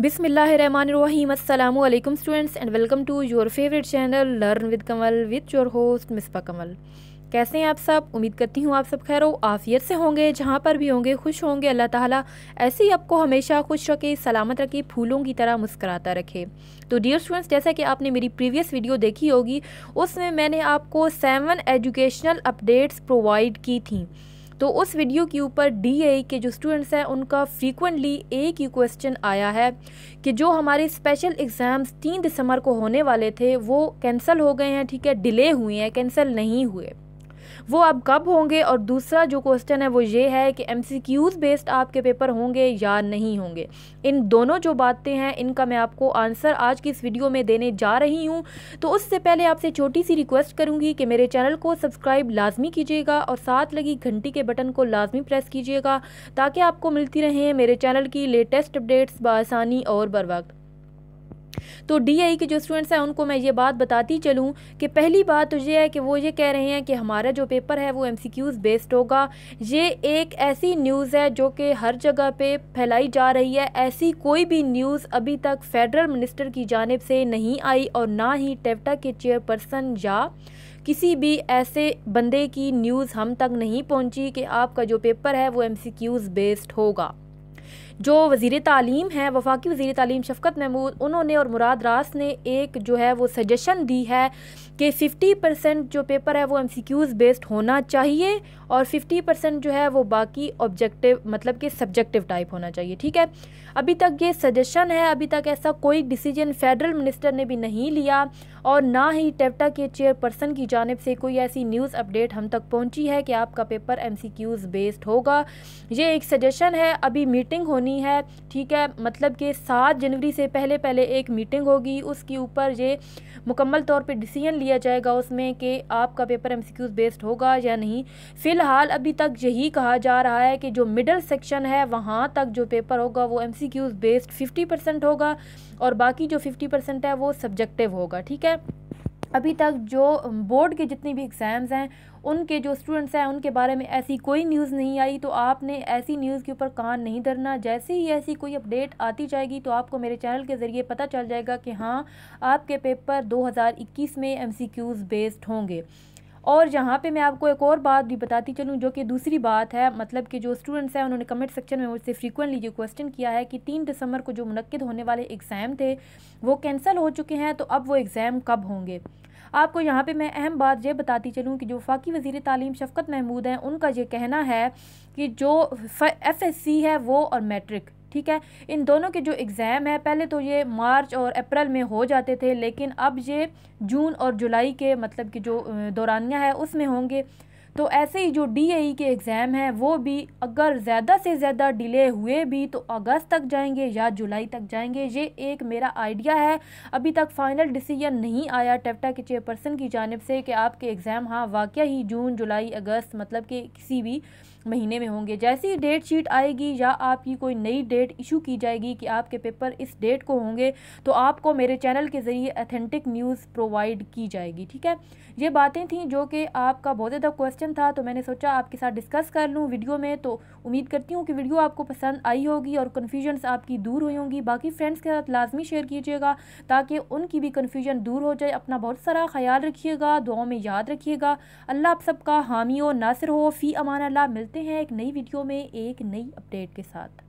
बिसमीम अल्लाम students and welcome to your favourite channel learn with Kamal with your host मिसपा कमल कैसे हैं आप सब उम्मीद करती हूँ आप सब खैर आफियत से होंगे जहाँ पर भी होंगे खुश होंगे अल्लाह ताला ऐसे ही आपको हमेशा खुश रखे सलामत रखे फूलों की तरह मुस्कराता रखे तो डियर स्टूडेंट्स जैसा कि आपने मेरी प्रीवियस वीडियो देखी होगी उसमें मैंने आपको सेवन एजुकेशनल अपडेट्स प्रोवाइड की थी तो उस वीडियो के ऊपर डी के जो स्टूडेंट्स हैं उनका फ्रीक्वेंटली एक ही क्वेश्चन आया है कि जो हमारे स्पेशल एग्ज़ाम्स तीन दिसंबर को होने वाले थे वो कैंसिल हो गए हैं ठीक है डिले हुए हैं कैंसिल नहीं हुए वो अब कब होंगे और दूसरा जो क्वेश्चन है वो ये है कि एम बेस्ड आपके पेपर होंगे या नहीं होंगे इन दोनों जो बातें हैं इनका मैं आपको आंसर आज की इस वीडियो में देने जा रही हूँ तो उससे पहले आपसे छोटी सी रिक्वेस्ट करूँगी कि मेरे चैनल को सब्सक्राइब लाजमी कीजिएगा और साथ लगी घंटी के बटन को लाजमी प्रेस कीजिएगा ताकि आपको मिलती रहें मेरे चैनल की लेटेस्ट अपडेट्स बसानी और बर वक्त तो डी e के जो स्टूडेंट्स हैं उनको मैं ये बात बताती चलूँ कि पहली बात तो ये है कि वो ये कह रहे हैं कि हमारा जो पेपर है वो एम बेस्ड होगा ये एक ऐसी न्यूज़ है जो कि हर जगह पर फैलाई जा रही है ऐसी कोई भी न्यूज़ अभी तक फेडरल मिनिस्टर की जानब से नहीं आई और ना ही टेवटा के चेयरपर्सन या किसी भी ऐसे बंदे की न्यूज़ हम तक नहीं पहुंची कि आपका जो पेपर है वो एम बेस्ड होगा जो वज़ी तालीम है वफाकी वज़ी तालीम शफकत महमूद उन्होंने और मुराद रास ने एक जो है वो सजेशन दी है कि फ़िफ्टी परसेंट जो पेपर है वो एम सी क्यूज़ बेस्ड होना चाहिए और फिफ्टी परसेंट जो है वो बाकी ऑब्जेक्टिव मतलब कि सब्जेक्टिव टाइप होना चाहिए ठीक है अभी तक ये सजेशन है अभी तक ऐसा कोई डिसीजन फेडरल मिनिस्टर ने भी नहीं लिया और ना ही टेप्टा के चेयरपर्सन की जानब से कोई ऐसी न्यूज़ अपडेट हम तक पहुँची है कि आपका paper M C Qs based होगा ये एक सजेशन है अभी मीटिंग होने होनी है ठीक है मतलब कि सात जनवरी से पहले पहले एक मीटिंग होगी उसके ऊपर ये मुकम्मल तौर पे डिसीजन लिया जाएगा उसमें कि आपका पेपर एम बेस्ड होगा या नहीं फ़िलहाल अभी तक यही कहा जा रहा है कि जो मिडल सेक्शन है वहाँ तक जो पेपर होगा वो एम बेस्ड फिफ्टी होगा और बाकी जो फिफ्टी है वो सब्जेक्टिव होगा ठीक है अभी तक जो बोर्ड के जितने भी एग्ज़ाम्स हैं उनके जो स्टूडेंट्स हैं उनके बारे में ऐसी कोई न्यूज़ नहीं आई तो आपने ऐसी न्यूज़ के ऊपर कान नहीं धरना जैसे ही ऐसी कोई अपडेट आती जाएगी तो आपको मेरे चैनल के ज़रिए पता चल जाएगा कि हाँ आपके पेपर 2021 में एमसीक्यूज़ बेस्ड होंगे और यहाँ पे मैं आपको एक और बात भी बताती चलूँ जो कि दूसरी बात है मतलब कि जो स्टूडेंट्स हैं उन्होंने कमेंट सेक्शन में मुझसे फ्रीकुनली ये क्वेश्चन किया है कि तीन दिसंबर को जो मनक़द होने वाले एग्ज़ाम थे वो कैंसिल हो चुके हैं तो अब वो एग्ज़ाम कब होंगे आपको यहाँ पे मैं अहम बात यह बताती चलूँ कि जो फ़ाकी वजीर तालीम शफकत महमूद हैं उनका ये कहना है कि जो एफ एस सी है वो और मैट्रिक ठीक है इन दोनों के जो एग्ज़ाम है पहले तो ये मार्च और अप्रैल में हो जाते थे लेकिन अब ये जून और जुलाई के मतलब कि जो दौरानियाँ है उसमें होंगे तो ऐसे ही जो डी e के एग्ज़ाम हैं वो भी अगर ज़्यादा से ज़्यादा डिले हुए भी तो अगस्त तक जाएंगे या जुलाई तक जाएंगे ये एक मेरा आइडिया है अभी तक फ़ाइनल डिसीजन नहीं आया टेप्टा के चेयरपर्सन की जानब से कि आपके एग्ज़ाम हाँ वाक़ ही जून जुलाई अगस्त मतलब कि किसी भी महीने में होंगे जैसी डेट शीट आएगी या आपकी कोई नई डेट इशू की जाएगी कि आपके पेपर इस डेट को होंगे तो आपको मेरे चैनल के ज़रिए अथेंटिक न्यूज़ प्रोवाइड की जाएगी ठीक है ये बातें थी जो कि आपका बहुत ज़्यादा क्वेश्चन था तो मैंने सोचा आपके साथ डिस्कस कर लूँ वीडियो में तो उम्मीद करती हूँ कि वीडियो आपको पसंद आई होगी और कन्फ्यूजन्स आपकी दूर हुई होंगी बाकी फ्रेंड्स के साथ लाजमी शेयर कीजिएगा ताकि उनकी भी कन्फ्यूजन दूर हो जाए अपना बहुत सारा ख्याल रखिएगा दुआओं में याद रखिएगा अल्लाह आप सबका हामी हो नासिर हो फ़ी अमान अल्लाह मिलते मिलते हैं एक नई वीडियो में एक नई अपडेट के साथ